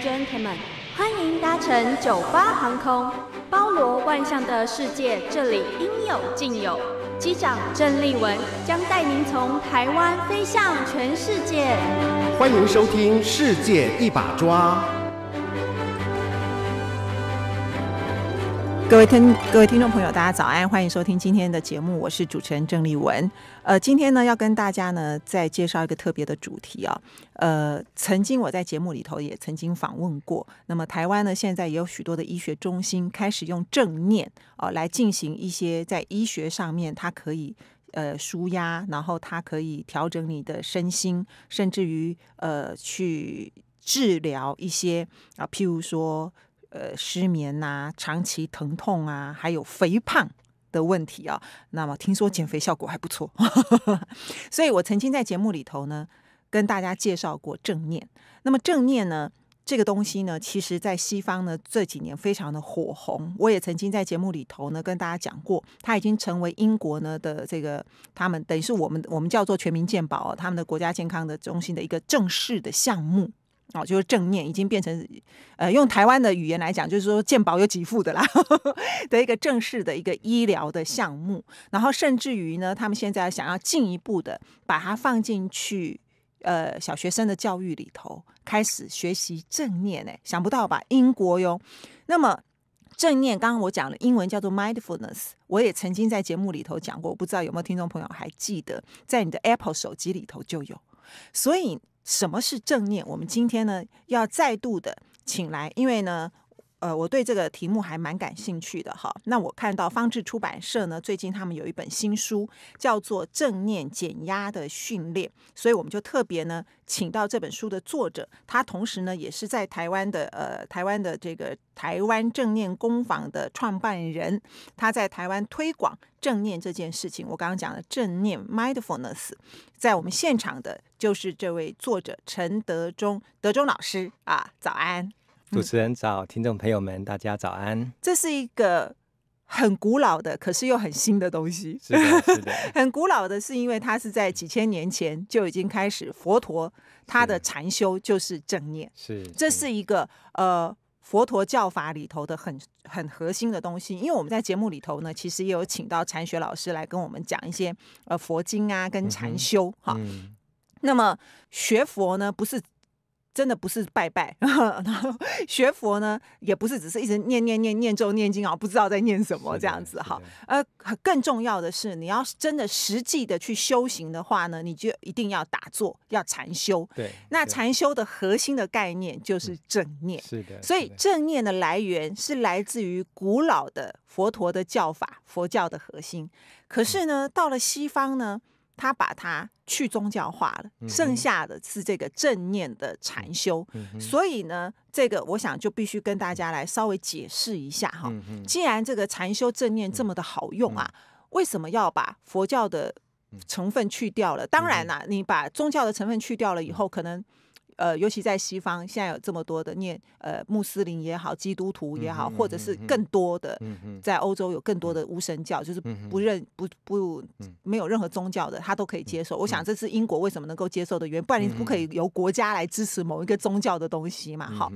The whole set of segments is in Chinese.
gentlemen，欢迎搭乘九八航空。包罗万象的世界，这里应有尽有。机长郑立文将带您从台湾飞向全世界。欢迎收听《世界一把抓》。各位听，各位听众朋友，大家早安，欢迎收听今天的节目，我是主持人郑丽文。呃，今天呢，要跟大家呢再介绍一个特别的主题啊。呃，曾经我在节目里头也曾经访问过，那么台湾呢，现在也有许多的医学中心开始用正念哦来进行一些在医学上面，它可以呃舒压，然后它可以调整你的身心，甚至于呃去治疗一些啊，譬如说。呃，失眠啊，长期疼痛啊，还有肥胖的问题啊，那么听说减肥效果还不错，所以我曾经在节目里头呢跟大家介绍过正念。那么正念呢这个东西呢，其实在西方呢这几年非常的火红。我也曾经在节目里头呢跟大家讲过，它已经成为英国呢的这个他们等于是我们我们叫做全民健保他们的国家健康的中心的一个正式的项目。哦，就是正念已经变成，呃，用台湾的语言来讲，就是说健保有几副的啦 的一个正式的一个医疗的项目，然后甚至于呢，他们现在想要进一步的把它放进去，呃，小学生的教育里头，开始学习正念，哎，想不到吧？英国哟，那么正念，刚刚我讲了，英文叫做 mindfulness，我也曾经在节目里头讲过，我不知道有没有听众朋友还记得，在你的 Apple 手机里头就有，所以。什么是正念？我们今天呢要再度的请来，因为呢。呃，我对这个题目还蛮感兴趣的哈。那我看到方志出版社呢，最近他们有一本新书，叫做《正念减压的训练》，所以我们就特别呢，请到这本书的作者，他同时呢，也是在台湾的呃，台湾的这个台湾正念工坊的创办人，他在台湾推广正念这件事情。我刚刚讲的正念 （mindfulness） 在我们现场的，就是这位作者陈德忠，德忠老师啊，早安。主持人早，听众朋友们，大家早安。这是一个很古老的，可是又很新的东西。是的，是的。很古老的，是因为它是在几千年前就已经开始。佛陀他的禅修就是正念，是。这是一个呃，佛陀教法里头的很很核心的东西。因为我们在节目里头呢，其实也有请到禅学老师来跟我们讲一些呃佛经啊跟禅修哈。嗯。那么学佛呢，不是。真的不是拜拜，然学佛呢也不是只是一直念念念念咒念经啊，不知道在念什么这样子哈。呃，更重要的是，你要真的实际的去修行的话呢，你就一定要打坐，要禅修。对，那禅修的核心的概念就是正念。是的，所以正念的来源是来自于古老的佛陀的教法，佛教的核心。可是呢，到了西方呢？他把它去宗教化了，剩下的是这个正念的禅修。所以呢，这个我想就必须跟大家来稍微解释一下哈。既然这个禅修正念这么的好用啊，为什么要把佛教的成分去掉了？当然啦，你把宗教的成分去掉了以后，可能。呃，尤其在西方，现在有这么多的念，呃，穆斯林也好，基督徒也好，或者是更多的，在欧洲有更多的无神教，就是不认不不没有任何宗教的，他都可以接受。我想这是英国为什么能够接受的原因，不然你不可以由国家来支持某一个宗教的东西嘛？好，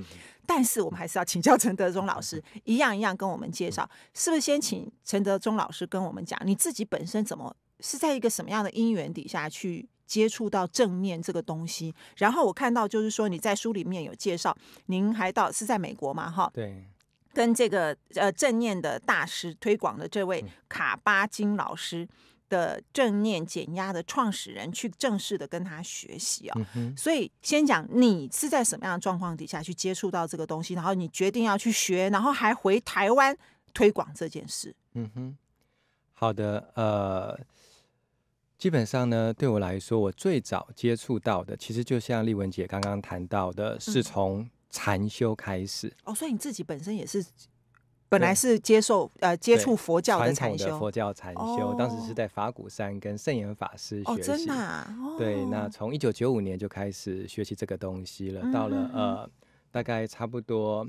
但是我们还是要请教陈德忠老师，一样一样跟我们介绍，是不是先请陈德忠老师跟我们讲，你自己本身怎么是在一个什么样的因缘底下去？接触到正念这个东西，然后我看到就是说你在书里面有介绍，您还到是在美国嘛？哈，对，跟这个呃正念的大师推广的这位卡巴金老师的正念减压的创始人去正式的跟他学习啊。所以先讲你是在什么样的状况底下去接触到这个东西，然后你决定要去学，然后还回台湾推广这件事。嗯哼，好的，呃。基本上呢，对我来说，我最早接触到的，其实就像丽文姐刚刚谈到的，是从禅修开始。哦，所以你自己本身也是，本来是接受呃接触佛教的禅修，佛教禅修，当时是在法鼓山跟圣严法师学习。真的？对，那从一九九五年就开始学习这个东西了，到了呃，大概差不多。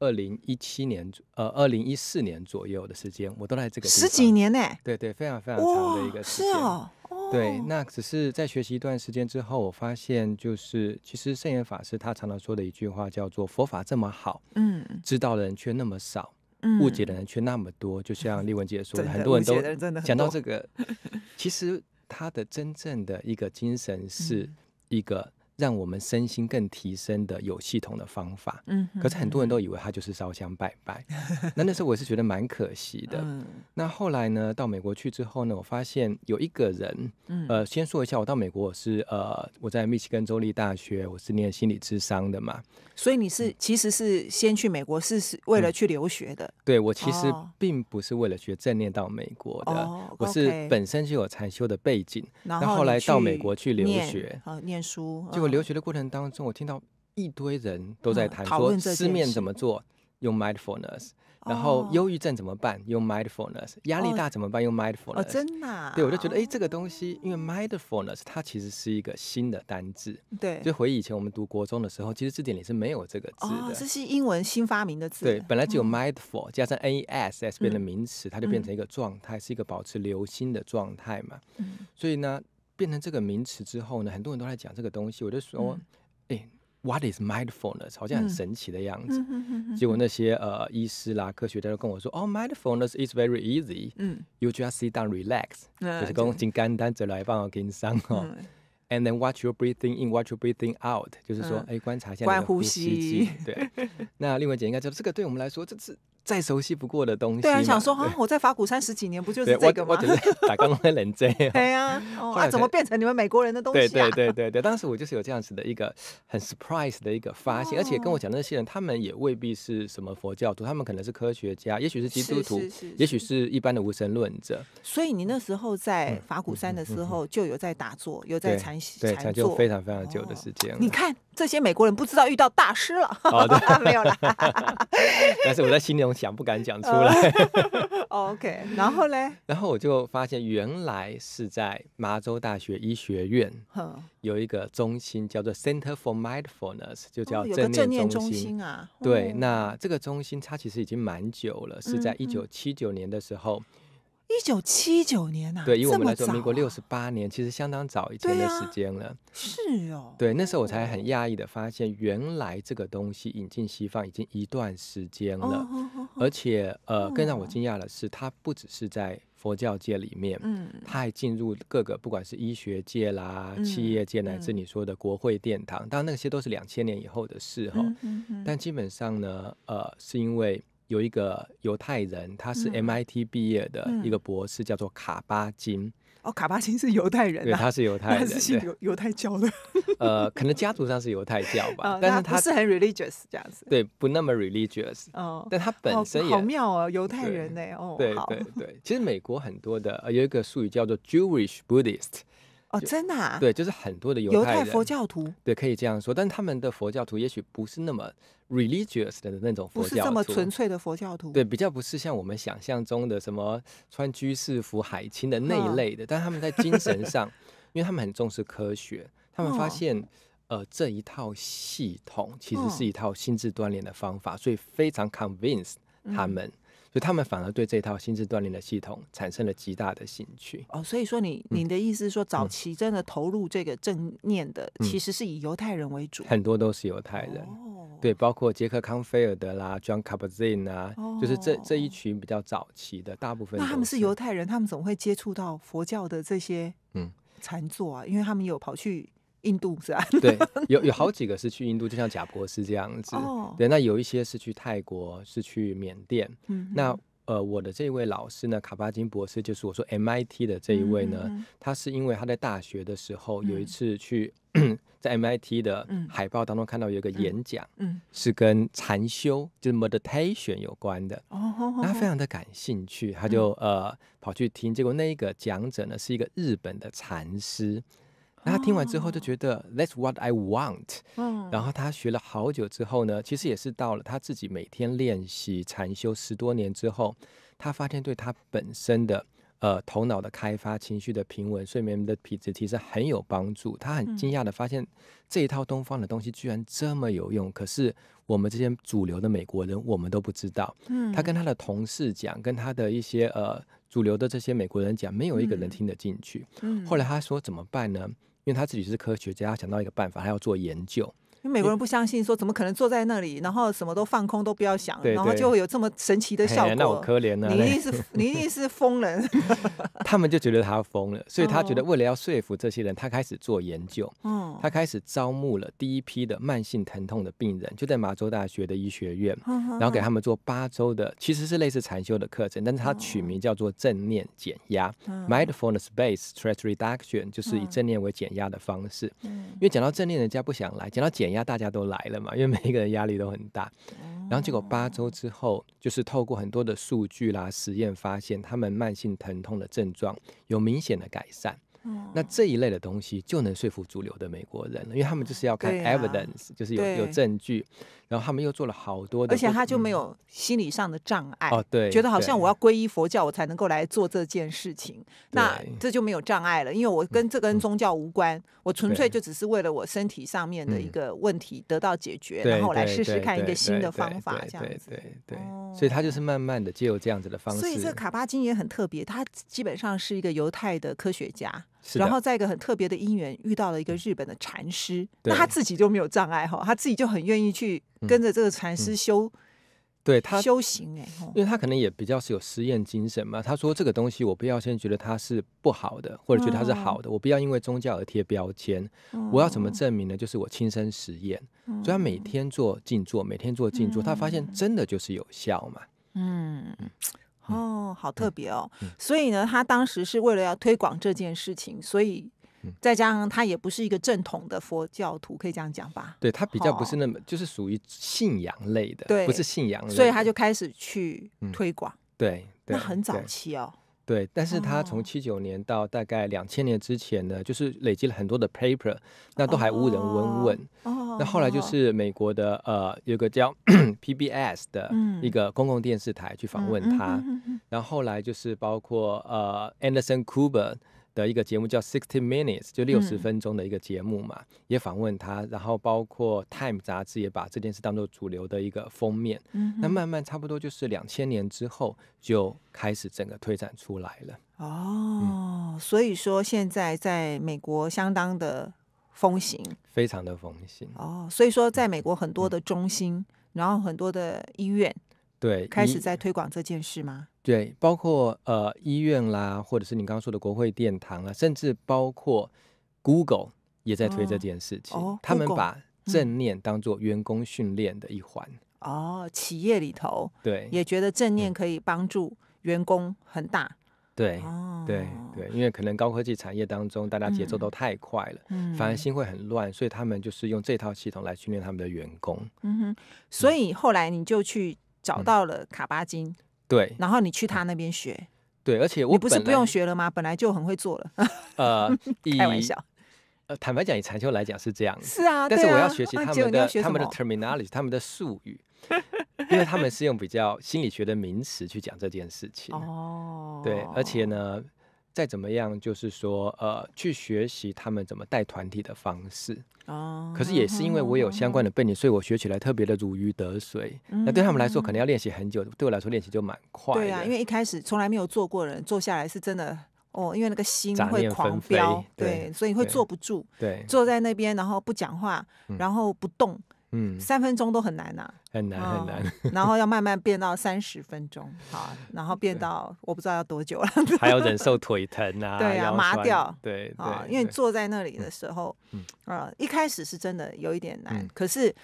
二零一七年左，呃，二零一四年左右的时间，我都在这个十几年呢。对对，非常非常长的一个时间。是哦，对，那只是在学习一段时间之后，我发现，就是其实圣严法师他常常说的一句话叫做“佛法这么好，嗯，知道的人却那么少，误解的人却那么多”。就像丽文姐说的，很多人都讲到这个，其实他的真正的一个精神是一个。让我们身心更提升的有系统的方法，嗯，可是很多人都以为他就是烧香拜拜，那那时候我是觉得蛮可惜的。那后来呢，到美国去之后呢，我发现有一个人，嗯，呃，先说一下，我到美国我是呃，我在密西根州立大学，我是念心理智商的嘛，所以你是其实是先去美国是是为了去留学的，对我其实并不是为了学正念到美国的，我是本身就有禅修的背景，然后后来到美国去留学，好，念书，结果。留学的过程当中，我听到一堆人都在谈说，失眠怎么做用 mindfulness，然后忧郁症怎么办用 mindfulness，压力大怎么办用 mindfulness。哦，真的？对，我就觉得，哎，这个东西，因为 mindfulness 它其实是一个新的单字，对，就回忆以前我们读国中的时候，其实字典里是没有这个字的。哦，这是英文新发明的字。对，本来只有 mindful，加上 a s s 变成名词，它就变成一个状态，是一个保持留心的状态嘛。嗯。所以呢？变成这个名词之后呢，很多人都在讲这个东西。我就说，哎，What is mindfulness？好像很神奇的样子。结果那些呃医师啦、科学家都跟我说，哦，mindfulness is very easy。嗯，You just sit down, relax。就是讲很简单，只来放个椅上哦，and then watch your breathing in, watch your breathing out。就是说，哎，观察一下你的呼吸。对。那另外姐应该知道，这个对我们来说，这是。再熟悉不过的东西。对啊，想说啊，我在法鼓山十几年，不就是这个吗？我就是打工刚冷 对啊，啊，怎么变成你们美国人的东西啊？对对对对对，当时我就是有这样子的一个很 surprise 的一个发现，而且跟我讲那些人，他们也未必是什么佛教徒，他们可能是科学家，也许是基督徒，也许是一般的无神论者。所以你那时候在法鼓山的时候，就有在打坐，有在禅习禅坐，非常非常久的时间。你看。这些美国人不知道遇到大师了，没有了。但是我在心里想，不敢讲出来。OK，然后呢？然后我就发现，原来是在麻州大学医学院有一个中心，叫做 Center for Mindfulness，就叫正念中心啊。对，那这个中心它其实已经蛮久了，是在一九七九年的时候。一九七九年啊，对，以我们来说，民国六十八年，其实相当早以前的时间了。是哦。对，那时候我才很讶异的发现，原来这个东西引进西方已经一段时间了，而且呃，更让我惊讶的是，它不只是在佛教界里面，嗯，它还进入各个不管是医学界啦、企业界乃至你说的国会殿堂，当然那些都是两千年以后的事哈。嗯嗯嗯。但基本上呢，呃，是因为。有一个犹太人，他是 MIT 毕业的一个博士，叫做卡巴金。哦，卡巴金是犹太人啊，他是犹太人，是犹犹太教的。呃，可能家族上是犹太教吧，但是他不是很 religious 这样子。对，不那么 religious。哦，但他本身也好妙啊，犹太人呢？哦，对对对。其实美国很多的有一个术语叫做 Jewish Buddhist。哦，真的？啊？对，就是很多的犹太佛教徒。对，可以这样说，但他们的佛教徒也许不是那么。religious 的那种佛教，不是这么纯粹的佛教徒。对，比较不是像我们想象中的什么穿居士服、海清的那一类的。但他们在精神上，因为他们很重视科学，他们发现，呃，这一套系统其实是一套心智锻炼的方法，所以非常 convince 他们。所以他们反而对这套心智锻炼的系统产生了极大的兴趣哦，所以说你你的意思是说早期真的投入这个正念的，其实是以犹太人为主，很多都是犹太人，对，包括杰克康菲尔德啦、John Kabzine 啊，就是这这一群比较早期的大部分。那他们是犹太人，他们怎么会接触到佛教的这些嗯禅坐啊？因为他们有跑去。印度是吧？对，有有好几个是去印度，就像贾博士这样子。哦，对，那有一些是去泰国，是去缅甸。嗯，那呃，我的这位老师呢，卡巴金博士，就是我说 MIT 的这一位呢，他是因为他在大学的时候有一次去 在 MIT 的海报当中看到有一个演讲，嗯，是跟禅修就是 meditation 有关的。哦，他非常的感兴趣，他就呃跑去听，结果那一个讲者呢是一个日本的禅师。他听完之后就觉得 That's what I want。嗯，然后他学了好久之后呢，其实也是到了他自己每天练习禅修十多年之后，他发现对他本身的呃头脑的开发、情绪的平稳、睡眠的品质其实很有帮助。他很惊讶的发现这一套东方的东西居然这么有用。可是我们这些主流的美国人，我们都不知道。嗯，他跟他的同事讲，跟他的一些呃主流的这些美国人讲，没有一个人听得进去。嗯，后来他说怎么办呢？因为他自己是科学家，想到一个办法，他要做研究。因为美国人不相信，说怎么可能坐在那里，然后什么都放空都不要想，然后就会有这么神奇的效果？那我可怜了，你一定是 你一定是疯人。他们就觉得他疯了，所以他觉得为了要说服这些人，他开始做研究。嗯，他开始招募了第一批的慢性疼痛的病人，就在麻州大学的医学院，然后给他们做八周的，其实是类似禅修的课程，但是他取名叫做正念减压 （Mindfulness-Based Stress Reduction），就是以正念为减压的方式。因为讲到正念，人家不想来；讲到减压大家都来了嘛，因为每一个人压力都很大。然后结果八周之后，就是透过很多的数据啦、实验发现，他们慢性疼痛的症状有明显的改善。那这一类的东西就能说服主流的美国人，因为他们就是要看 evidence，就是有有证据。然后他们又做了好多的，而且他就没有心理上的障碍哦，对，觉得好像我要皈依佛教，我才能够来做这件事情，那这就没有障碍了，因为我跟这跟宗教无关，我纯粹就只是为了我身体上面的一个问题得到解决，然后我来试试看一个新的方法，这样子对对对，所以他就是慢慢的借由这样子的方式，所以这个卡巴金也很特别，他基本上是一个犹太的科学家。然后在一个很特别的因缘，遇到了一个日本的禅师，那他自己就没有障碍哈，他自己就很愿意去跟着这个禅师修，对他修行哎，因为他可能也比较是有实验精神嘛。他说这个东西我不要先觉得它是不好的，或者觉得它是好的，我不要因为宗教而贴标签，我要怎么证明呢？就是我亲身实验，所以他每天做静坐，每天做静坐，他发现真的就是有效嘛。嗯。哦，好特别哦。所以呢，他当时是为了要推广这件事情，所以再加上他也不是一个正统的佛教徒，可以这样讲吧？对他比较不是那么，就是属于信仰类的，不是信仰。所以他就开始去推广。对，那很早期哦。对，但是他从七九年到大概两千年之前呢，就是累积了很多的 paper，那都还无人问问。哦，那后来就是美国的呃，有个叫 PBS 的一个公共电视台去访问他，然后后来就是包括呃 Anderson Cooper。的一个节目叫《Sixty Minutes》，就六十分钟的一个节目嘛，也访问他，然后包括《Time》杂志也把这件事当做主流的一个封面。嗯，那慢慢差不多就是两千年之后就开始整个推展出来了。哦，所以说现在在美国相当的风行，非常的风行。哦，所以说在美国很多的中心，然后很多的医院，对，开始在推广这件事吗？对，包括呃医院啦，或者是你刚刚说的国会殿堂啊，甚至包括 Google 也在推这件事情。哦，他们把正念当做员工训练的一环。哦，企业里头对也觉得正念可以帮助员工很大。对，对对，因为可能高科技产业当中，大家节奏都太快了，反而心会很乱，所以他们就是用这套系统来训练他们的员工。嗯哼，所以后来你就去找到了卡巴金。对，然后你去他那边学。对，而且我不是不用学了吗？本来就很会做了。呃，开玩笑。呃，坦白讲，以禅修来讲是这样是啊。但是我要学习他们的他们的 terminology，他们的术语，因为他们是用比较心理学的名词去讲这件事情。哦。对，而且呢。再怎么样，就是说，呃，去学习他们怎么带团体的方式。哦，可是也是因为我有相关的背景，所以我学起来特别的如鱼得水。那对他们来说，可能要练习很久；对我来说，练习就蛮快。对啊，因为一开始从来没有坐过人，坐下来是真的哦，因为那个心会狂飙，对，所以会坐不住。对，坐在那边然后不讲话，然后不动。嗯，三分钟都很难呐，很难很难。然后要慢慢变到三十分钟，好，然后变到我不知道要多久了。还要忍受 腿疼啊？对啊，麻掉。对啊，因为坐在那里的时候，嗯，一开始是真的有一点难，可是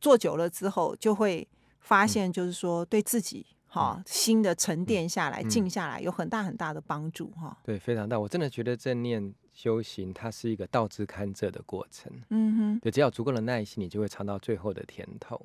坐久了之后就会发现，就是说对自己哈心的沉淀下来、静下来有很大很大的帮助哈。对，非常大。我真的觉得正念。修行它是一个道之堪者的过程，嗯哼，只要足够的耐心，你就会尝到最后的甜头。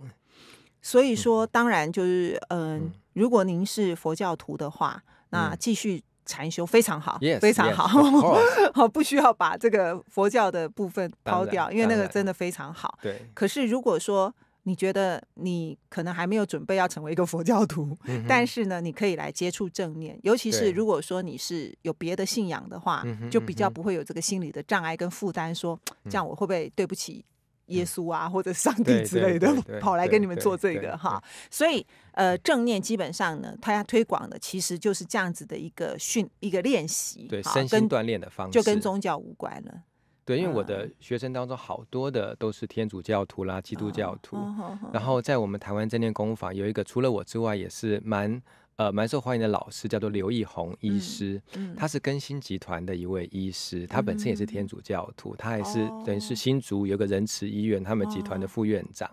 所以说，当然就是，嗯，如果您是佛教徒的话，那继续禅修非常好，非常 好，好不需要把这个佛教的部分抛掉，因为那个真的非常好。对，可是如果说。你觉得你可能还没有准备要成为一个佛教徒，但是呢，你可以来接触正念，尤其是如果说你是有别的信仰的话，就比较不会有这个心理的障碍跟负担。说这样我会不会对不起耶稣啊，或者上帝之类的，跑来跟你们做这个哈？所以呃，正念基本上呢，他要推广的其实就是这样子的一个训一个练习，对身心锻炼的方式，就跟宗教无关了。对，因为我的学生当中好多的都是天主教徒啦、基督教徒。然后在我们台湾正念工坊有一个，除了我之外也是蛮呃蛮受欢迎的老师，叫做刘义宏医师。他是更新集团的一位医师，他本身也是天主教徒，他也是等于是新竹有个仁慈医院，他们集团的副院长。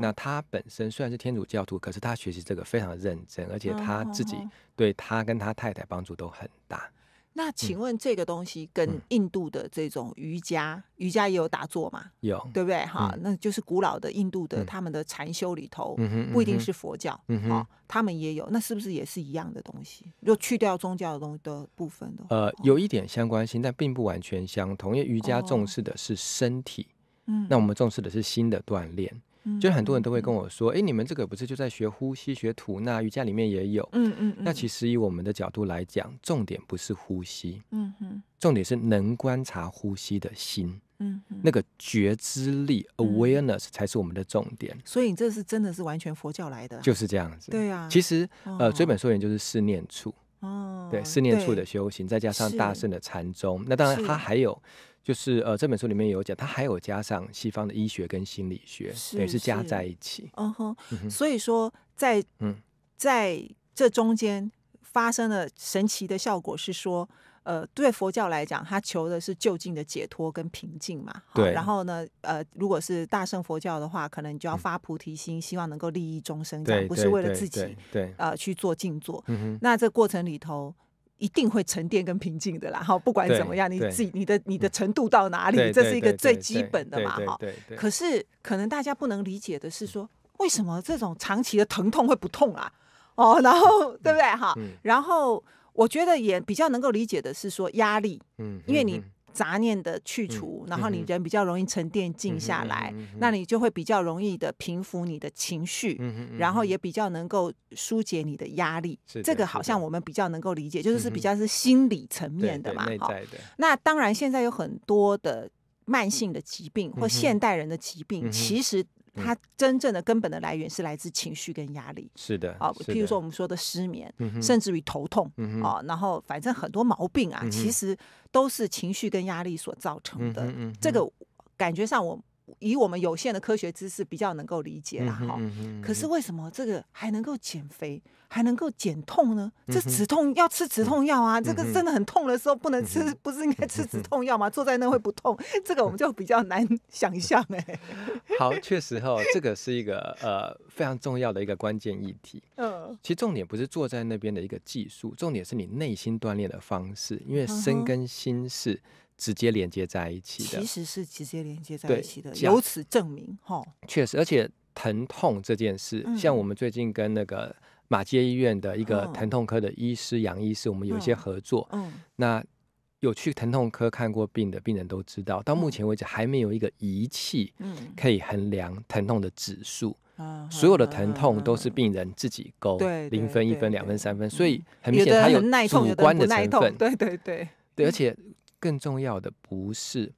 那他本身虽然是天主教徒，可是他学习这个非常认真，而且他自己对他跟他太太帮助都很大。那请问这个东西跟印度的这种瑜伽，瑜伽也有打坐嘛？有，对不对？哈，那就是古老的印度的他们的禅修里头，不一定是佛教，嗯好，他们也有，那是不是也是一样的东西？若去掉宗教的东的部分的，呃，有一点相关性，但并不完全相同，因为瑜伽重视的是身体，嗯，那我们重视的是心的锻炼。就很多人都会跟我说，哎，你们这个不是就在学呼吸、学吐？那瑜伽里面也有。嗯嗯。那其实以我们的角度来讲，重点不是呼吸。嗯哼，重点是能观察呼吸的心。嗯那个觉知力 （awareness） 才是我们的重点。所以你这是真的是完全佛教来的。就是这样子。对啊。其实，呃，追本溯源就是四念处。哦。对，四念处的修行，再加上大圣的禅宗，那当然他还有。就是呃，这本书里面有讲，他还有加上西方的医学跟心理学，等是加在一起。嗯哼，所以说在嗯在这中间发生了神奇的效果，是说呃，对佛教来讲，他求的是就近的解脱跟平静嘛。对。然后呢，呃，如果是大圣佛教的话，可能你就要发菩提心，希望能够利益众生，讲不是为了自己，对，呃，去做静坐。嗯哼。那这过程里头。一定会沉淀跟平静的，啦。哈，不管怎么样，你自己你的你的程度到哪里，这是一个最基本的嘛哈。可是可能大家不能理解的是说，为什么这种长期的疼痛会不痛啊？哦，然后对不对哈？然后我觉得也比较能够理解的是说压力，嗯，因为你。杂念的去除，然后你人比较容易沉淀静下来，那你就会比较容易的平复你的情绪，然后也比较能够疏解你的压力。这个好像我们比较能够理解，就是是比较是心理层面的嘛。哈，那当然现在有很多的慢性的疾病或现代人的疾病，其实。它真正的根本的来源是来自情绪跟压力，是的啊，譬如说我们说的失眠，甚至于头痛啊，然后反正很多毛病啊，其实都是情绪跟压力所造成的。这个感觉上我。以我们有限的科学知识，比较能够理解了哈。可是为什么这个还能够减肥，还能够减痛呢？这止痛要吃止痛药啊！这个真的很痛的时候不能吃，不是应该吃止痛药吗？坐在那会不痛，这个我们就比较难 想象哎。好，确实哈，这个是一个呃非常重要的一个关键议题。嗯，其实重点不是坐在那边的一个技术，重点是你内心锻炼的方式，因为身跟心是。直接连接在一起的，其实是直接连接在一起的。由此证明，哈，确实。而且疼痛这件事，像我们最近跟那个马街医院的一个疼痛科的医师杨医师，我们有一些合作。嗯，那有去疼痛科看过病的病人都知道，到目前为止还没有一个仪器，嗯，可以衡量疼痛的指数。所有的疼痛都是病人自己勾，对，零分、一分、两分、三分，所以很明显它有主观的成分。对对对，对，而且。更重要的不是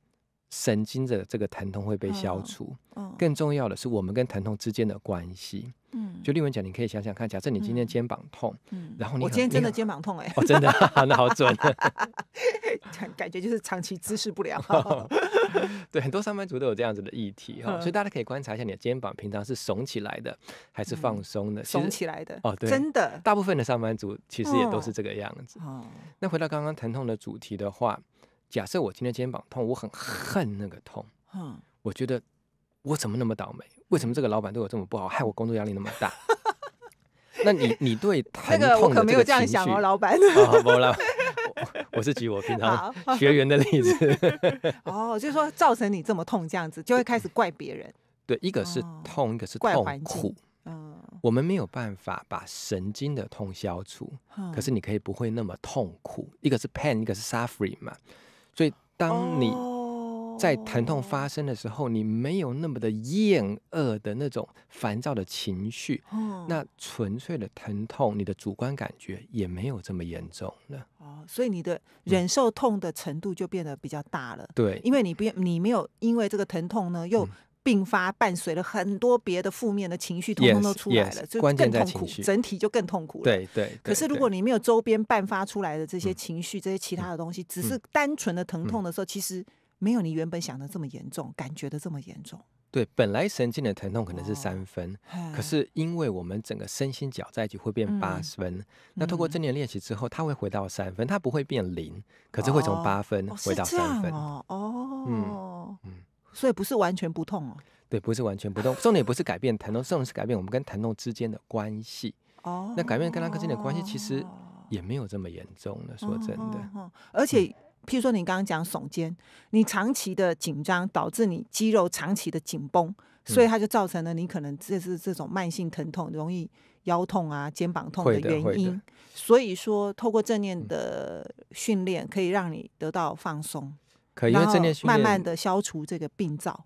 神经的这个疼痛会被消除，更重要的是我们跟疼痛之间的关系，嗯，就例文讲，你可以想想看，假设你今天肩膀痛，嗯，然后我今天真的肩膀痛哎，我真的，那好准，感觉就是长期姿势不良 对，很多上班族都有这样子的议题哈，所以大家可以观察一下你的肩膀，平常是耸起来的还是放松的？耸起来的哦，对，真的，大部分的上班族其实也都是这个样子。哦，那回到刚刚疼痛的主题的话。假设我今天肩膀痛，我很恨那个痛。嗯，我觉得我怎么那么倒霉？为什么这个老板对我这么不好，害我工作压力那么大？那你你对 那个我可没有这样想哦，老板。我是举我平常学员的例子。哦，就是说造成你这么痛这样子，就会开始怪别人。对，一个是痛，一个是痛苦。嗯，我们没有办法把神经的痛消除，可是你可以不会那么痛苦。一个是 pain，一个是 suffering 嘛。所以，当你在疼痛发生的时候，你没有那么的厌恶的那种烦躁的情绪，那纯粹的疼痛，你的主观感觉也没有这么严重了。哦，所以你的忍受痛的程度就变得比较大了。对，因为你不，你没有因为这个疼痛呢又。并发伴随了很多别的负面的情绪，通通都出来了，就更痛苦，整体就更痛苦。对对。可是如果你没有周边伴发出来的这些情绪、这些其他的东西，只是单纯的疼痛的时候，其实没有你原本想的这么严重，感觉的这么严重。对，本来神经的疼痛可能是三分，可是因为我们整个身心搅在一起会变八十分。那透过正念练习之后，它会回到三分，它不会变零，可是会从八分回到三分。哦，哦。哦。嗯。嗯。所以不是完全不痛哦，对，不是完全不痛，重点不是改变疼痛，重点是改变我们跟疼痛之间的关系。哦，那改变跟它之间的关系，其实也没有这么严重了。说真的，而且譬如说你刚刚讲耸肩，你长期的紧张导致你肌肉长期的紧绷，所以它就造成了你可能这是这种慢性疼痛，容易腰痛啊、肩膀痛的原因。所以说，透过正念的训练，可以让你得到放松。可以，因然后慢慢的消除这个病灶。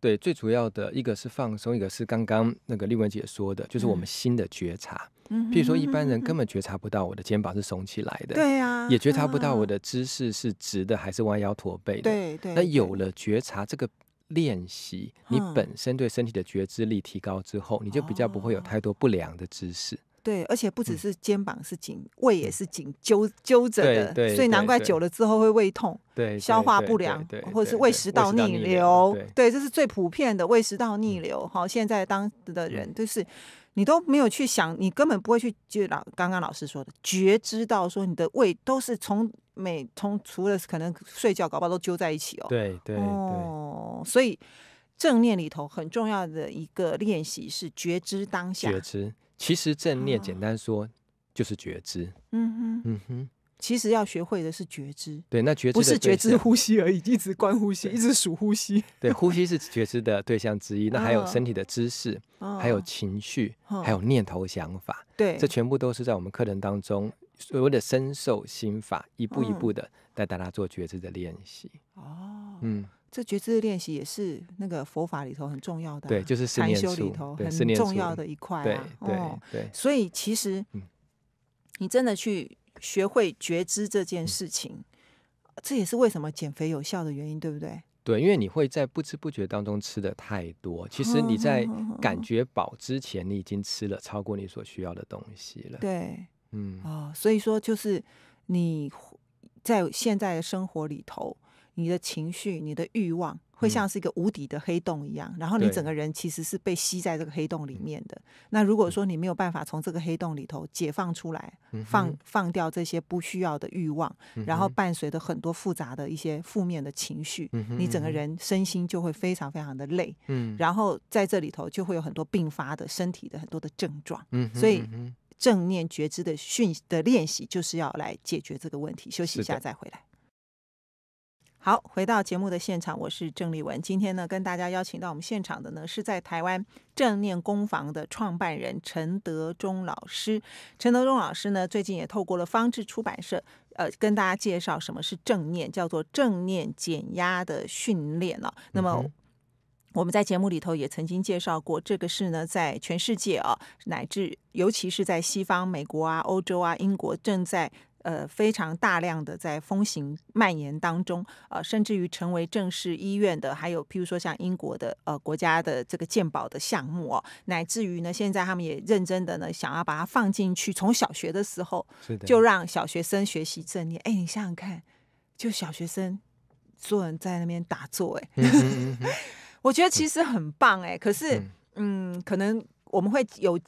对，最主要的一个是放松，一个是刚刚那个丽文姐说的，就是我们新的觉察。譬如说一般人根本觉察不到我的肩膀是耸起来的，对呀，也觉察不到我的姿势是直的还是弯腰驼背的。对对。那有了觉察这个练习，你本身对身体的觉知力提高之后，你就比较不会有太多不良的姿势。对，而且不只是肩膀是紧，胃也是紧揪揪着的，所以难怪久了之后会胃痛、消化不良，或者是胃食道逆流。对，这是最普遍的胃食道逆流。好，现在当的人都是，你都没有去想，你根本不会去就老。刚刚老师说的，觉知到说你的胃都是从每从除了可能睡觉搞不好都揪在一起哦。对对对。哦，所以正念里头很重要的一个练习是觉知当下。其实正念简单说就是觉知，嗯哼，嗯哼。其实要学会的是觉知，对，那觉不是觉知呼吸而已，一直观呼吸，一直数呼吸。对，呼吸是觉知的对象之一，那还有身体的姿势，还有情绪，还有念头想法。对，这全部都是在我们课程当中所谓的身受心法，一步一步的带大家做觉知的练习。哦，嗯。这觉知的练习也是那个佛法里头很重要的，对，就是禅修里头很重要的一块啊。对，所以其实你真的去学会觉知这件事情，这也是为什么减肥有效的原因，对不对？对，因为你会在不知不觉当中吃的太多。其实你在感觉饱之前，你已经吃了超过你所需要的东西了。对，嗯，哦，所以说就是你在现在的生活里头。你的情绪、你的欲望，会像是一个无底的黑洞一样，然后你整个人其实是被吸在这个黑洞里面的。那如果说你没有办法从这个黑洞里头解放出来，放放掉这些不需要的欲望，然后伴随着很多复杂的一些负面的情绪，你整个人身心就会非常非常的累。嗯。然后在这里头就会有很多并发的身体的很多的症状。嗯。所以正念觉知的训的练习就是要来解决这个问题。休息一下再回来。好，回到节目的现场，我是郑丽文。今天呢，跟大家邀请到我们现场的呢，是在台湾正念工坊的创办人陈德忠老师。陈德忠老师呢，最近也透过了方志出版社，呃，跟大家介绍什么是正念，叫做正念减压的训练了。那么我们在节目里头也曾经介绍过，这个是呢，在全世界啊，乃至尤其是在西方美国啊、欧洲啊、英国正在。呃，非常大量的在风行蔓延当中，呃，甚至于成为正式医院的，还有譬如说像英国的呃国家的这个鉴宝的项目哦，乃至于呢，现在他们也认真的呢，想要把它放进去，从小学的时候就让小学生学习正念。哎，你想想看，就小学生坐人在那边打坐，哎，我觉得其实很棒哎。可是，嗯，可能我们会有。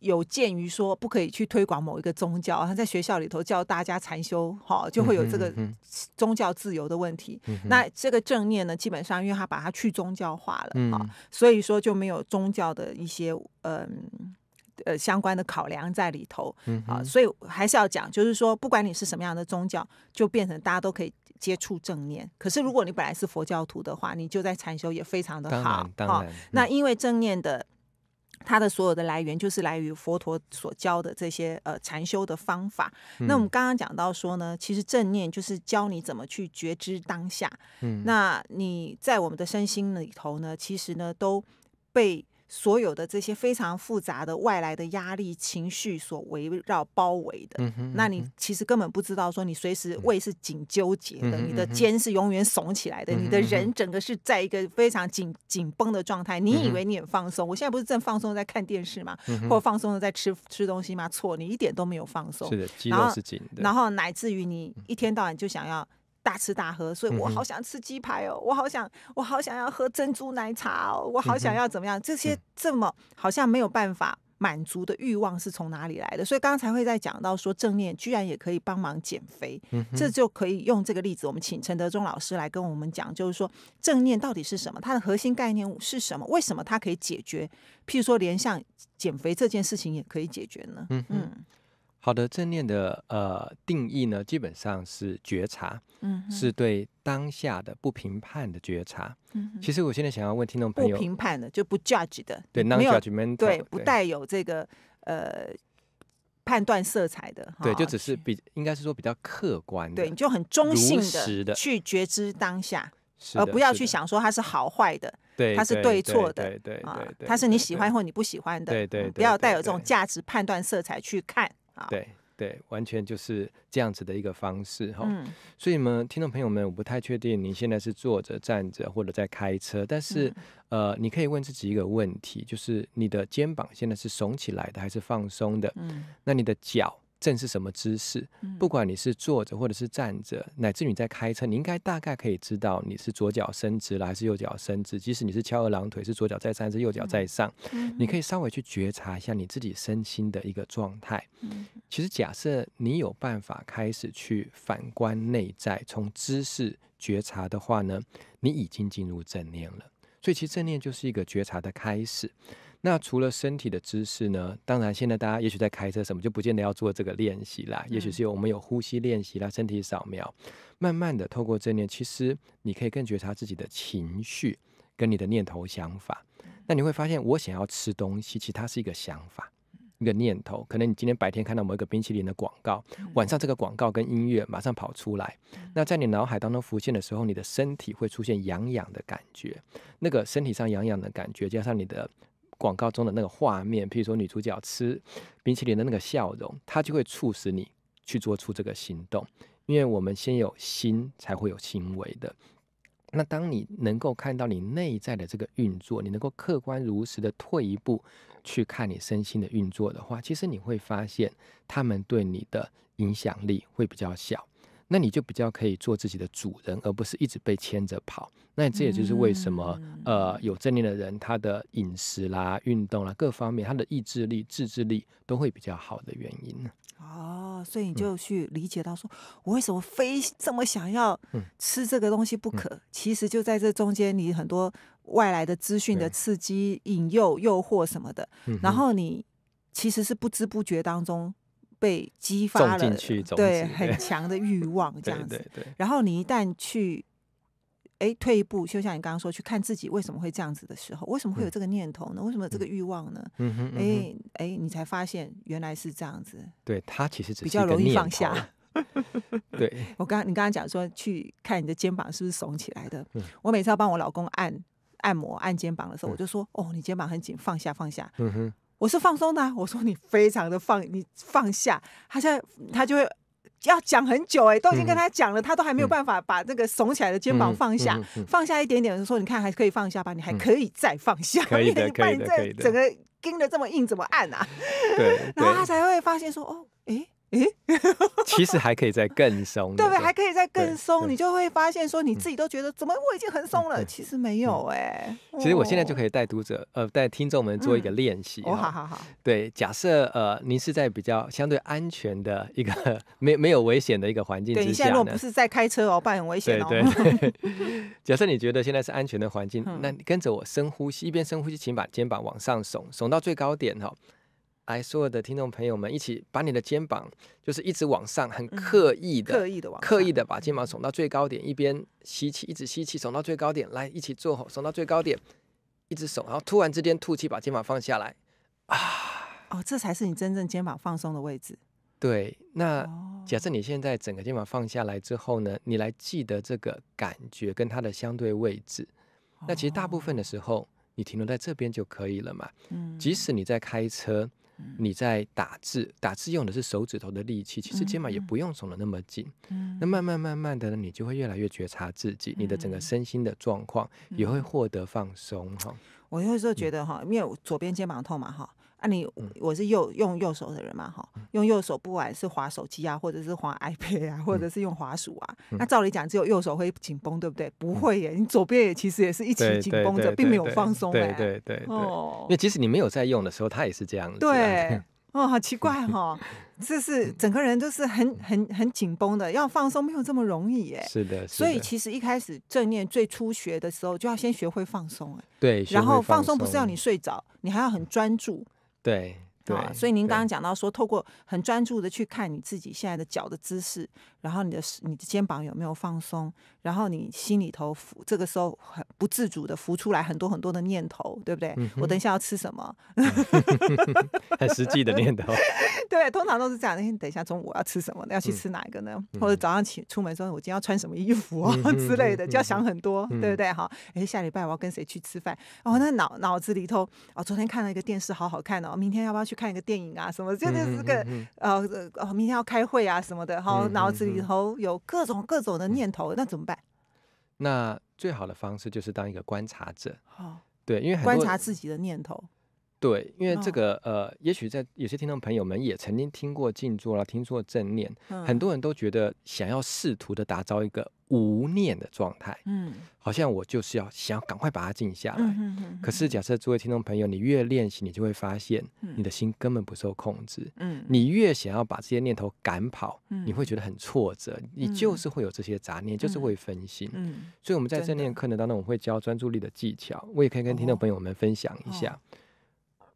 有鉴于说不可以去推广某一个宗教，他在学校里头教大家禅修，哈，就会有这个宗教自由的问题。那这个正念呢，基本上因为他把它去宗教化了啊，所以说就没有宗教的一些嗯。呃相关的考量在里头啊。所以还是要讲，就是说不管你是什么样的宗教，就变成大家都可以接触正念。可是如果你本来是佛教徒的话，你就在禅修也非常的好。当那因为正念的。它的所有的来源就是来于佛陀所教的这些呃禅修的方法。那我们刚刚讲到说呢，其实正念就是教你怎么去觉知当下。嗯，那你在我们的身心里头呢，其实呢都被。所有的这些非常复杂的外来的压力、情绪所围绕包围的，那你其实根本不知道，说你随时胃是紧纠结的，你的肩是永远耸起来的，你的人整个是在一个非常紧紧绷的状态。你以为你很放松？我现在不是正放松在看电视嘛，或放松的在吃吃东西嘛？错，你一点都没有放松。是的，肌肉是紧的，然后乃至于你一天到晚就想要。大吃大喝，所以我好想吃鸡排哦，我好想，我好想要喝珍珠奶茶哦，我好想要怎么样？这些这么好像没有办法满足的欲望是从哪里来的？所以刚才会在讲到说正念居然也可以帮忙减肥，这就可以用这个例子，我们请陈德忠老师来跟我们讲，就是说正念到底是什么？它的核心概念是什么？为什么它可以解决？譬如说连像减肥这件事情也可以解决呢？嗯嗯。好的，正念的呃定义呢，基本上是觉察，嗯，是对当下的不评判的觉察。嗯，其实我现在想要问听众朋友，不评判的就不 judge 的，对，non j u d 没有对，不带有这个呃判断色彩的。对，就只是比应该是说比较客观的，对，你就很中性的去觉知当下，而不要去想说它是好坏的，对，它是对错的，对对对，它是你喜欢或你不喜欢的，对对，不要带有这种价值判断色彩去看。对对，完全就是这样子的一个方式哈。所以，呢，听众朋友们，我不太确定你现在是坐着、站着或者在开车，但是呃，你可以问自己一个问题，就是你的肩膀现在是耸起来的还是放松的？嗯，那你的脚？正是什么姿势？不管你是坐着或者是站着，乃至你在开车，你应该大概可以知道你是左脚伸直了还是右脚伸直。即使你是翘二郎腿，是左脚在上还是右脚在上，你可以稍微去觉察一下你自己身心的一个状态。其实，假设你有办法开始去反观内在，从姿势觉察的话呢，你已经进入正念了。所以，其实正念就是一个觉察的开始。那除了身体的姿势呢？当然，现在大家也许在开车什么，就不见得要做这个练习啦。也许是有我们有呼吸练习啦，身体扫描，慢慢的透过正念，其实你可以更觉察自己的情绪跟你的念头想法。那你会发现，我想要吃东西，其实它是一个想法，一个念头。可能你今天白天看到某一个冰淇淋的广告，晚上这个广告跟音乐马上跑出来，那在你脑海当中浮现的时候，你的身体会出现痒痒的感觉。那个身体上痒痒的感觉，加上你的。广告中的那个画面，譬如说女主角吃冰淇淋的那个笑容，它就会促使你去做出这个行动。因为我们先有心，才会有行为的。那当你能够看到你内在的这个运作，你能够客观如实的退一步去看你身心的运作的话，其实你会发现他们对你的影响力会比较小。那你就比较可以做自己的主人，而不是一直被牵着跑。那这也就是为什么，呃，有正念的人，他的饮食啦、运动啦各方面，他的意志力、自制力都会比较好的原因呢。哦，所以你就去理解到，说我为什么非这么想要吃这个东西不可？其实就在这中间，你很多外来的资讯的刺激、引诱、诱惑什么的，然后你其实是不知不觉当中。被激发了，对很 强的欲望这样子。然后你一旦去，哎，退一步，就像你刚刚说，去看自己为什么会这样子的时候，为什么会有这个念头呢？为什么有这个欲望呢？嗯哼，哎哎，你才发现原来是这样子。对他其实比较容易放下。对，我刚你刚刚讲说去看你的肩膀是不是耸起来的？我每次要帮我老公按按摩按肩膀的时候，我就说：哦，你肩膀很紧，放下放下。嗯哼。我是放松的，我说你非常的放，你放下，他现在他就会要讲很久，哎，都已经跟他讲了，他都还没有办法把那个耸起来的肩膀放下，放下一点点的时候，你看还可以放下吧，你还可以再放下，那 你这整个硬的这么硬怎么按啊？对，然后他才会发现说，哦，哎。诶，其实还可以再更松，对不对？还可以再更松，你就会发现说，你自己都觉得怎么我已经很松了，其实没有哎。其实我现在就可以带读者，呃，带听众们做一个练习。哦，好好好。对，假设呃，您是在比较相对安全的一个 没没有危险的一个环境之下对，现在我不是在开车哦，不然很危险哦。对对。假设你觉得现在是安全的环境，那跟着我深呼吸，一边深呼吸，请把肩膀往上耸，耸到最高点哈。来，所有的听众朋友们，一起把你的肩膀，就是一直往上，很刻意的，刻意的往，刻意的把肩膀耸到最高点，一边吸气，一直吸气，耸到最高点，来，一起做好，耸到最高点，一直耸，然后突然之间吐气，把肩膀放下来，啊，哦，这才是你真正肩膀放松的位置。对，那假设你现在整个肩膀放下来之后呢，你来记得这个感觉跟它的相对位置，那其实大部分的时候你停留在这边就可以了嘛，嗯，即使你在开车。你在打字，打字用的是手指头的力气，其实肩膀也不用耸的那么紧。那慢慢慢慢的，你就会越来越觉察自己，你的整个身心的状况也会获得放松哈。我有时候觉得哈，因为我左边肩膀痛嘛哈。那你我是右用右手的人嘛哈，用右手不管是滑手机啊，或者是滑 iPad 啊，或者是用滑鼠啊，那照理讲只有右手会紧绷，对不对？不会耶，你左边也其实也是一起紧绷着，并没有放松。对对对哦，因为即使你没有在用的时候，它也是这样子。对 哦，好奇怪哈，这是整个人都是很很很紧绷的，要放松没有这么容易耶。是的，所以其实一开始正念最初学的时候，就要先学会放松哎。对，然后放松不是要你睡着，你还要很专注。对。对，所以您刚刚讲到说，透过很专注的去看你自己现在的脚的姿势，然后你的你的肩膀有没有放松，然后你心里头浮这个时候很不自主的浮出来很多很多的念头，对不对？我等一下要吃什么？很实际的念头。对，通常都是这样。哎，等一下中午我要吃什么？要去吃哪一个呢？或者早上起出门说，我今天要穿什么衣服啊之类的，就要想很多，对不对？哈，哎，下礼拜我要跟谁去吃饭？哦，那脑脑子里头，哦，昨天看了一个电视，好好看哦，明天要不要去？看一个电影啊，什么就的是个呃呃，明天要开会啊，什么的，哈，脑子里头有各种各种的念头，那怎么办？那最好的方式就是当一个观察者，好，对，因为观察自己的念头。对，因为这个呃，也许在有些听众朋友们也曾经听过静坐啦，听说正念，很多人都觉得想要试图的打造一个无念的状态，嗯，好像我就是要想要赶快把它静下来。嗯可是假设诸位听众朋友，你越练习，你就会发现，你的心根本不受控制，嗯，你越想要把这些念头赶跑，你会觉得很挫折，你就是会有这些杂念，就是会分心。嗯。所以我们在正念课程当中，我会教专注力的技巧，我也可以跟听众朋友们分享一下。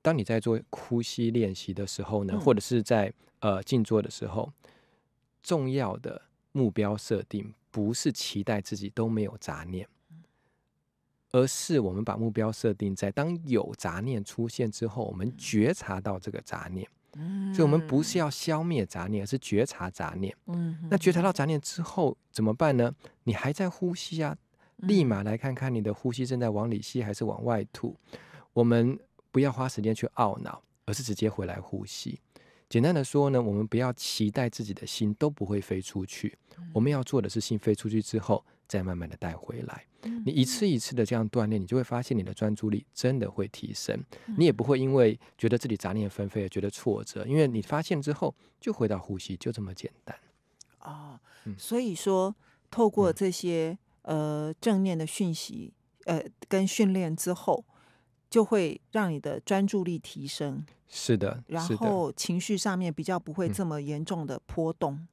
当你在做呼吸练习的时候呢，或者是在呃静坐的时候，重要的目标设定不是期待自己都没有杂念，而是我们把目标设定在当有杂念出现之后，我们觉察到这个杂念。所以，我们不是要消灭杂念，而是觉察杂念。嗯，那觉察到杂念之后怎么办呢？你还在呼吸啊，立马来看看你的呼吸正在往里吸还是往外吐。我们。不要花时间去懊恼，而是直接回来呼吸。简单的说呢，我们不要期待自己的心都不会飞出去，我们要做的是心飞出去之后，再慢慢的带回来。你一次一次的这样锻炼，你就会发现你的专注力真的会提升。你也不会因为觉得自己杂念纷飞而觉得挫折，因为你发现之后就回到呼吸，就这么简单。哦，所以说透过这些呃正念的讯息呃跟训练之后。就会让你的专注力提升，是的，然后情绪上面比较不会这么严重的波动。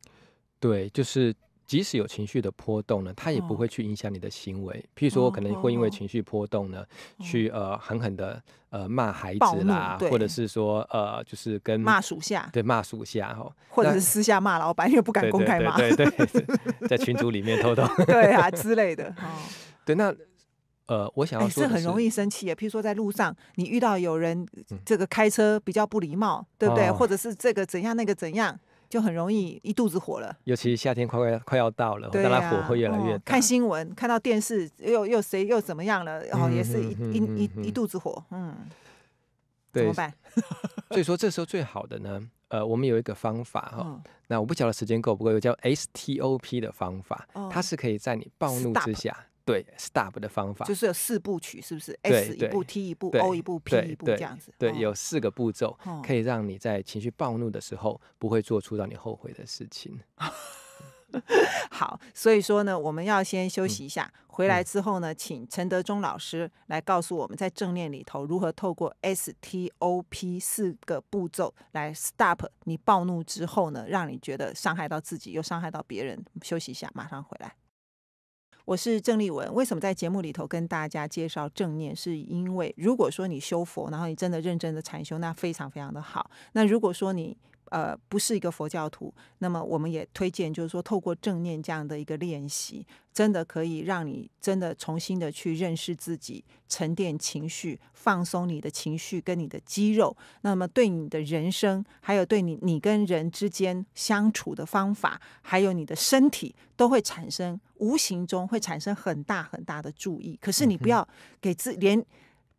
对，就是即使有情绪的波动呢，他也不会去影响你的行为。譬如说，我可能会因为情绪波动呢，去呃狠狠的呃骂孩子啦，或者是说呃就是跟骂属下，对骂属下哈，或者是私下骂老板因为不敢公开骂，在群组里面偷偷对啊之类的对，那。呃，我想要是很容易生气，譬如说在路上，你遇到有人这个开车比较不礼貌，对不对？或者是这个怎样那个怎样，就很容易一肚子火了。尤其夏天快快快要到了，当啊，火会越来越。看新闻，看到电视又又谁又怎么样了，然后也是一一一一肚子火，嗯，怎么办？所以说这时候最好的呢，呃，我们有一个方法哈，那我不晓得时间够不够，有叫 STOP 的方法，它是可以在你暴怒之下。对，Stop 的方法就是有四部曲，是不是？S 一步，T 一步，O 一步，P 一步，这样子。对，有四个步骤，可以让你在情绪暴怒的时候，不会做出让你后悔的事情。好，所以说呢，我们要先休息一下，回来之后呢，请陈德忠老师来告诉我们在正念里头，如何透过 STOP 四个步骤来 Stop 你暴怒之后呢，让你觉得伤害到自己又伤害到别人。休息一下，马上回来。我是郑丽文，为什么在节目里头跟大家介绍正念？是因为如果说你修佛，然后你真的认真的禅修，那非常非常的好。那如果说你，呃，不是一个佛教徒，那么我们也推荐，就是说，透过正念这样的一个练习，真的可以让你真的重新的去认识自己，沉淀情绪，放松你的情绪跟你的肌肉。那么对你的人生，还有对你你跟人之间相处的方法，还有你的身体，都会产生无形中会产生很大很大的注意。可是你不要给自连。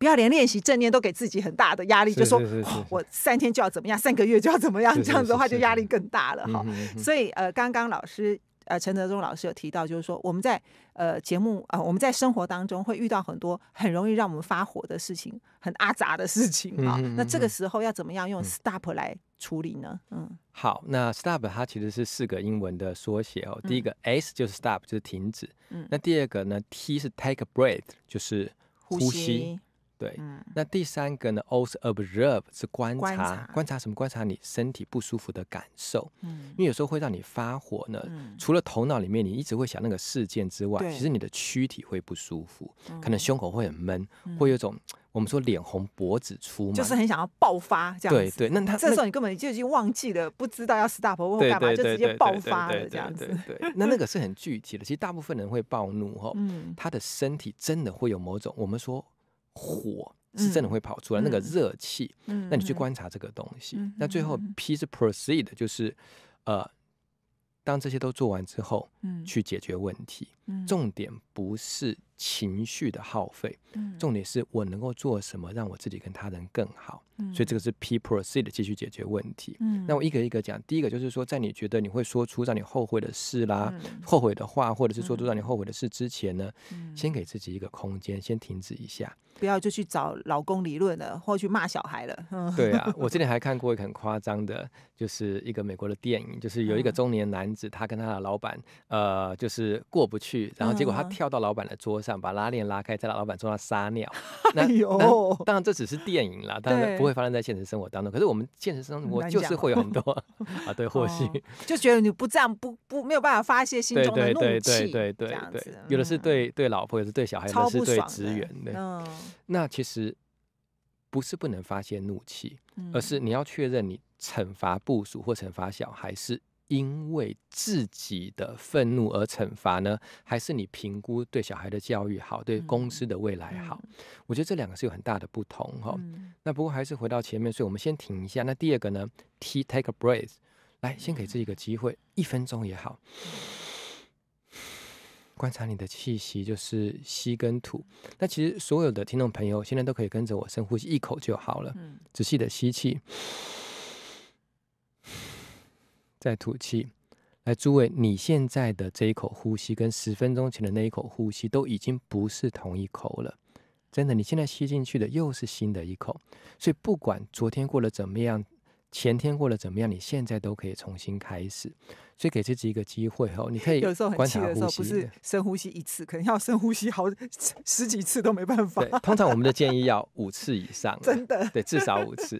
不要连练习正念都给自己很大的压力，就说我三天就要怎么样，三个月就要怎么样，这样子的话就压力更大了哈。所以呃，刚刚老师呃，陈德忠老师有提到，就是说我们在呃节目啊，我们在生活当中会遇到很多很容易让我们发火的事情，很阿杂的事情哈。那这个时候要怎么样用 STOP 来处理呢？嗯，好，那 STOP 它其实是四个英文的缩写哦。第一个 S 就是 STOP，就是停止。嗯，那第二个呢 T 是 Take Breath，就是呼吸。对，那第三个呢？O 是 observe 是观察，观察什么？观察你身体不舒服的感受。嗯，因为有时候会让你发火呢。除了头脑里面你一直会想那个事件之外，其实你的躯体会不舒服，可能胸口会很闷，会有种我们说脸红脖子粗，就是很想要爆发这样子。对对，那他这时候你根本就已经忘记了，不知道要 stop 或干嘛，就直接爆发了这样子。对，那那个 是很具体的。其实大部分人会暴怒哈，他的身体真的会有某种我们说。火是真的会跑出来，那个热气。那你去观察这个东西。那最后 P 是 Proceed，就是，呃，当这些都做完之后，嗯，去解决问题。重点不是情绪的耗费，重点是我能够做什么，让我自己跟他人更好。所以这个是 p proceed 继续解决问题。嗯，那我一个一个讲。第一个就是说，在你觉得你会说出让你后悔的事啦、后悔的话，或者是说出让你后悔的事之前呢，先给自己一个空间，先停止一下。不要就去找老公理论了，或去骂小孩了。对啊，我之前还看过一个很夸张的，就是一个美国的电影，就是有一个中年男子，他跟他的老板，呃，就是过不去，然后结果他跳到老板的桌上，把拉链拉开，在老板桌上撒尿。那当然这只是电影啦，当然不会。会发生在现实生活当中，可是我们现实生活就是会有很多 啊，对，或许就觉得你不这样不不没有办法发泄心中的怒气，对对对对对对，有的是对对老婆，有的是对小孩，有的是对职员的。那其实不是不能发泄怒气，而是你要确认你惩罚部署或惩罚小孩是。因为自己的愤怒而惩罚呢，还是你评估对小孩的教育好，对公司的未来好？我觉得这两个是有很大的不同哈。那不过还是回到前面，所以我们先停一下。那第二个呢 t take a breath，来先给自己一个机会，一分钟也好，观察你的气息，就是吸跟吐。那其实所有的听众朋友现在都可以跟着我深呼吸一口就好了，仔细的吸气。在吐气，来，诸位，你现在的这一口呼吸跟十分钟前的那一口呼吸都已经不是同一口了，真的，你现在吸进去的又是新的一口，所以不管昨天过得怎么样，前天过得怎么样，你现在都可以重新开始，所以给自己一个机会哦。你可以有时候很气的时候不是深呼吸一次，可能要深呼吸好十几次都没办法。通常我们的建议要五次以上，真的，对，至少五次。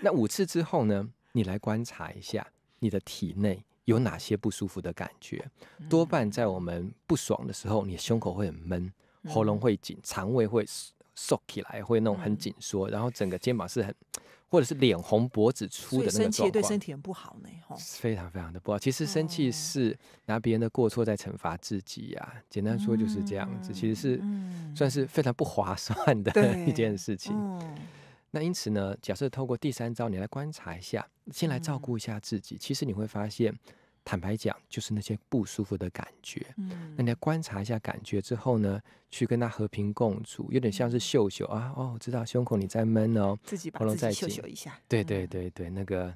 那五次之后呢？你来观察一下。你的体内有哪些不舒服的感觉？多半在我们不爽的时候，你胸口会很闷，喉咙会紧，肠胃会收起来，会那种很紧缩，然后整个肩膀是很，或者是脸红脖子粗的那种状况。对身体很不好呢，非常非常的不好。其实生气是拿别人的过错在惩罚自己呀，简单说就是这样子。其实是算是非常不划算的 一件事情。那因此呢，假设透过第三招，你来观察一下，先来照顾一下自己。其实你会发现，坦白讲，就是那些不舒服的感觉。嗯，那你来观察一下感觉之后呢，去跟他和平共处，有点像是秀秀啊。哦，我知道胸口你在闷哦，自己放松再秀一下。对对对对，那个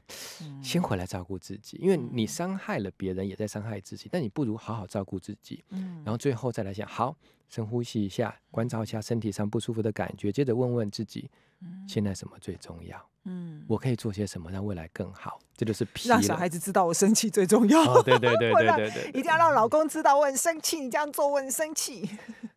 先回来照顾自己，因为你伤害了别人，也在伤害自己。但你不如好好照顾自己，嗯，然后最后再来想好。深呼吸一下，观察一下身体上不舒服的感觉，接着问问自己：，嗯，现在什么最重要？嗯，我可以做些什么让未来更好？这就是皮。让小孩子知道我生气最重要。对对对 对对对，一定要让老公知道我很生气，你这样做我很生气。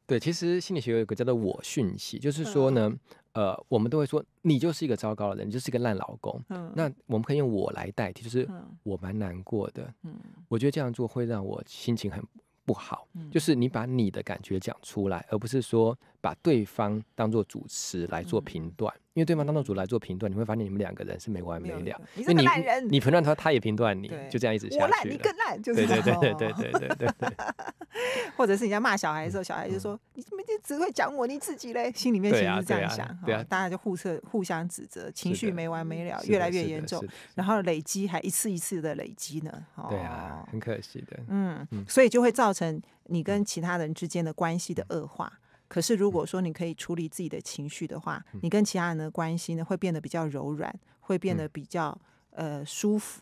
对，其实心理学有一个叫做“我讯息”，就是说呢，呃，我们都会说你就是一个糟糕的人，你就是一个烂老公。那我们可以用“我”来代替，就是我蛮难过的。嗯，我觉得这样做会让我心情很。不好，就是你把你的感觉讲出来，而不是说把对方当做主持来做评断。因为对方当做主来做评断，你会发现你们两个人是没完没了。你是烂人，你评断他，他也评断你，就这样一直下去。我烂，你更烂，就是对对对对对对对。或者是人家骂小孩的时候，小孩就说：“你怎么就只会讲我你自己嘞？”心里面其实是这样想，大家就互测互相指责，情绪没完没了，越来越严重，然后累积还一次一次的累积呢。对啊，很可惜的。嗯，所以就会造成你跟其他人之间的关系的恶化。可是，如果说你可以处理自己的情绪的话，你跟其他人的关系呢会变得比较柔软，会变得比较呃舒服，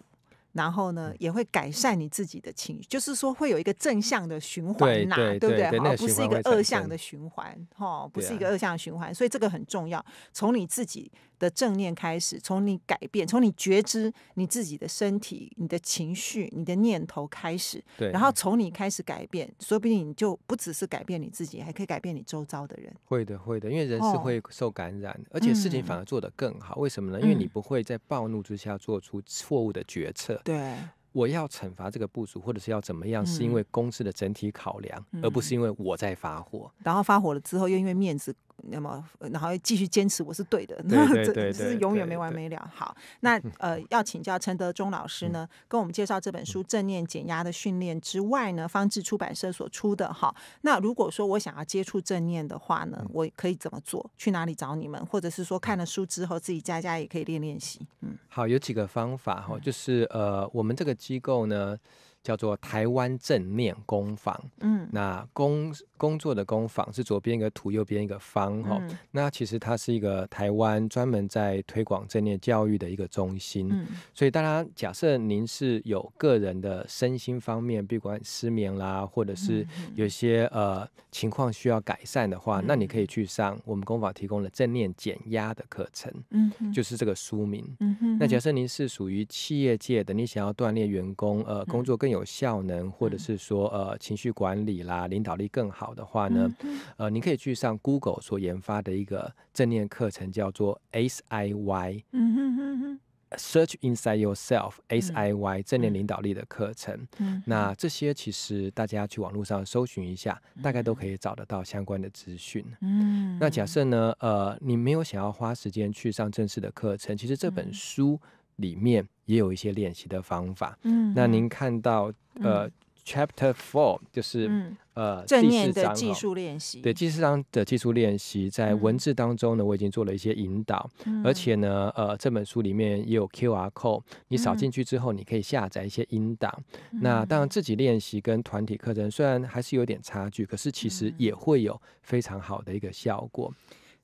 然后呢也会改善你自己的情绪，就是说会有一个正向的循环呐，对不对？而不是一个恶向的循环，哈，不是一个恶向的循环，所以这个很重要，从你自己。的正念开始，从你改变，从你觉知你自己的身体、你的情绪、你的念头开始，对，然后从你开始改变，说不定你就不只是改变你自己，还可以改变你周遭的人。会的，会的，因为人是会受感染，而且事情反而做得更好。为什么呢？因为你不会在暴怒之下做出错误的决策。对，我要惩罚这个部署，或者是要怎么样，是因为公司的整体考量，而不是因为我在发火。然后发火了之后，又因为面子。那么，然后继续坚持，我是对的，那这是永远没完没了。好，那呃，要请教陈德忠老师呢，跟我们介绍这本书《正念减压的训练》之外呢，方志出版社所出的。好，那如果说我想要接触正念的话呢，我可以怎么做？去哪里找你们？或者是说看了书之后自己家家也可以练练习？嗯，好，有几个方法哈，就是呃，我们这个机构呢。叫做台湾正念工坊，嗯，那工工作的工坊是左边一个土，右边一个方，哈，那其实它是一个台湾专门在推广正念教育的一个中心，嗯，所以大家假设您是有个人的身心方面，不管失眠啦，或者是有些呃情况需要改善的话，那你可以去上我们工坊提供的正念减压的课程，嗯，就是这个书名，嗯哼，那假设您是属于企业界的，你想要锻炼员工，呃，工作更有。有效能，或者是说呃情绪管理啦，领导力更好的话呢，呃，你可以去上 Google 所研发的一个正念课程，叫做 S I Y，嗯哼哼哼，Search Inside Yourself S I Y 正念领导力的课程。那这些其实大家去网络上搜寻一下，大概都可以找得到相关的资讯。嗯，那假设呢，呃，你没有想要花时间去上正式的课程，其实这本书。里面也有一些练习的方法。嗯，那您看到呃，Chapter Four 就是呃正面的技术练习，对，第四章的技术练习在文字当中呢，我已经做了一些引导，而且呢，呃，这本书里面也有 QR code，你扫进去之后，你可以下载一些音档。那当然自己练习跟团体课程虽然还是有点差距，可是其实也会有非常好的一个效果。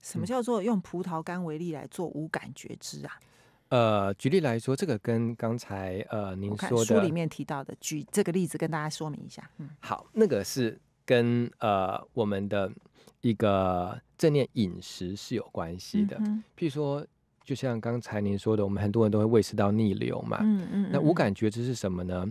什么叫做用葡萄干为例来做无感觉知啊？呃，举例来说，这个跟刚才呃您说的书里面提到的举这个例子跟大家说明一下。嗯，好，那个是跟呃我们的一个正念饮食是有关系的。嗯。譬如说，就像刚才您说的，我们很多人都会胃食道逆流嘛。嗯嗯。那无感觉知是什么呢？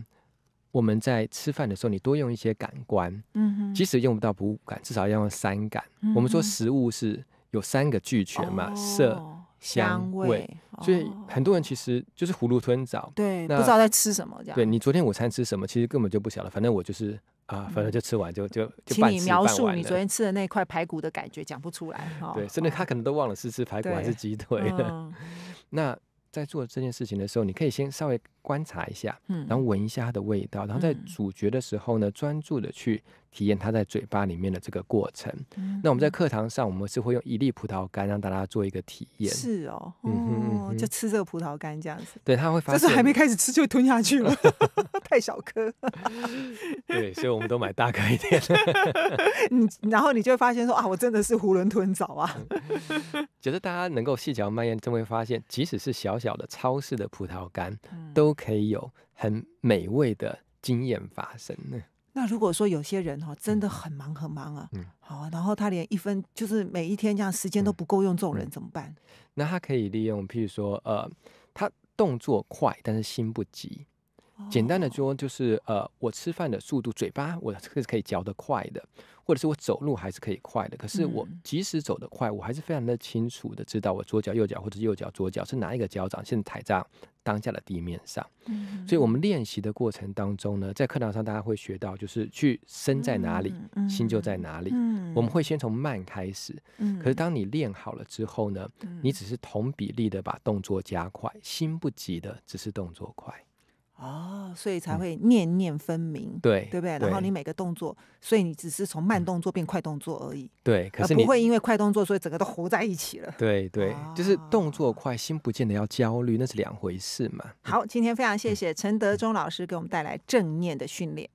我们在吃饭的时候，你多用一些感官。嗯即使用不到不感，至少要用三感。我们说食物是有三个俱全嘛，色、香、味。所以很多人其实就是囫囵吞枣，对，不知道在吃什么这样。对你昨天午餐吃什么，其实根本就不晓得，反正我就是啊，反正就吃完就就就半半请你描述你昨天吃的那块排骨的感觉，讲不出来 哈。对，甚至他可能都忘了是吃排骨还是鸡腿。那在做这件事情的时候，你可以先稍微观察一下，嗯，然后闻一下它的味道，然后在咀嚼的时候呢，专注的去。体验它在嘴巴里面的这个过程。那我们在课堂上，我们是会用一粒葡萄干让大家做一个体验。是哦，哼，就吃这个葡萄干这样子。对，他会这是还没开始吃就吞下去了，太小颗。对，所以我们都买大颗一点。你然后你就会发现说啊，我真的是囫囵吞枣啊。觉得大家能够细嚼慢咽，就会发现，即使是小小的超市的葡萄干，都可以有很美味的经验发生呢。那如果说有些人哈真的很忙很忙啊，好，然后他连一分就是每一天这样时间都不够用，种人怎么办？那他可以利用，譬如说，呃，他动作快，但是心不急。简单的说，就是呃，我吃饭的速度，嘴巴我是可以嚼得快的。或者是我走路还是可以快的，可是我即使走得快，我还是非常的清楚的知道我左脚右脚或者右脚左脚是哪一个脚掌现在踩在当下的地面上。嗯，所以我们练习的过程当中呢，在课堂上大家会学到，就是去身在哪里，心就在哪里。嗯，我们会先从慢开始，嗯，可是当你练好了之后呢，你只是同比例的把动作加快，心不急的只是动作快。哦，所以才会念念分明，对，对不对？然后你每个动作，所以你只是从慢动作变快动作而已，对，可是不会因为快动作所以整个都糊在一起了。对对，就是动作快，心不见得要焦虑，那是两回事嘛。好，今天非常谢谢陈德忠老师给我们带来正念的训练。